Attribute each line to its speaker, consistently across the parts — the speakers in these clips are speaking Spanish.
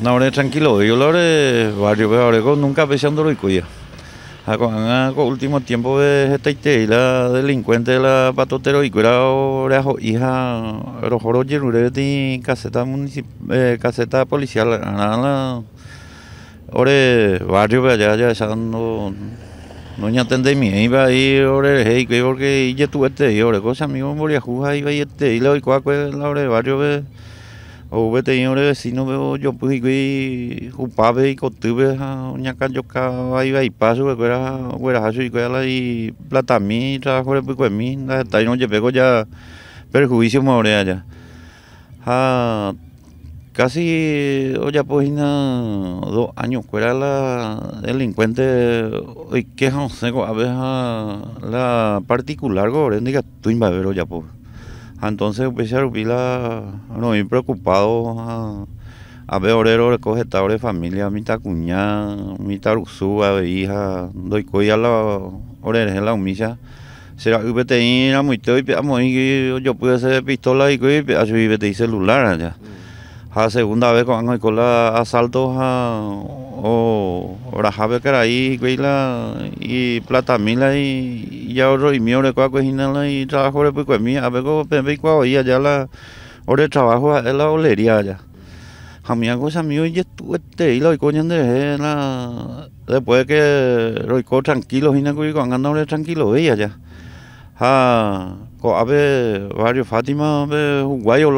Speaker 1: no nahore tranquilo, yo lore barrio peoreko pues, nunca lo y en ah, Acá ah, último tiempo de pues, esta y la delincuente la patotero y cuera orejo hija rojoro yerureti caseta municipal eh, caseta policial la ore barrio pe pues, allá ya echando no ya atendé mi iba ahí ore hey que porque ya tuve este y ore cosa amigo moría juja iba y este y la hoy cuaco la ore barrio pe o veteĩ ore vecino ojopy pues, hukupápe ikotýpe ha oñakajokava ivaipa chupekuéra ha okueraha chuguikuéra la iplatamí trabajo repykuemi ndahetãirõ jepéko ya perjuicio maore allá. ha casi ojapohína pues, dos años kuéra la delincuente y ha osẽ ko'ápe ha la particular tú invadero ya rojapo pues. Ah, entonces empecé a rupila, no me preocupado a, ah, a recoge recogetador de familia, mi tacuña, mi ver hija, doy coya la oreja la humilla. Será que usted la muy y yo pude hacer pistola y que pude ah, hacer celular allá. Mm. La segunda vez con Ángel asaltos a o Rajabe era y Plata y ya otro y mi ore cuaco y trabajo de a ver cómo y allá la hora trabajo es la olería allá. A mí algo este y de la después que tranquilo y no tranquilo allá. Pues, abe varios Fátima, abe guayo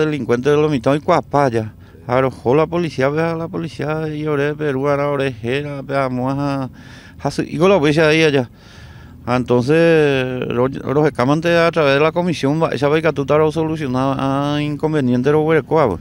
Speaker 1: delincuente de los mitos y cuapaya. Arrojó la policía, ve a la policía, y a la orejera, veamos a. Y con la policía ahí allá. Ah, entonces, los escamantes a través de la comisión, esa que tú a ah, inconveniente los huecos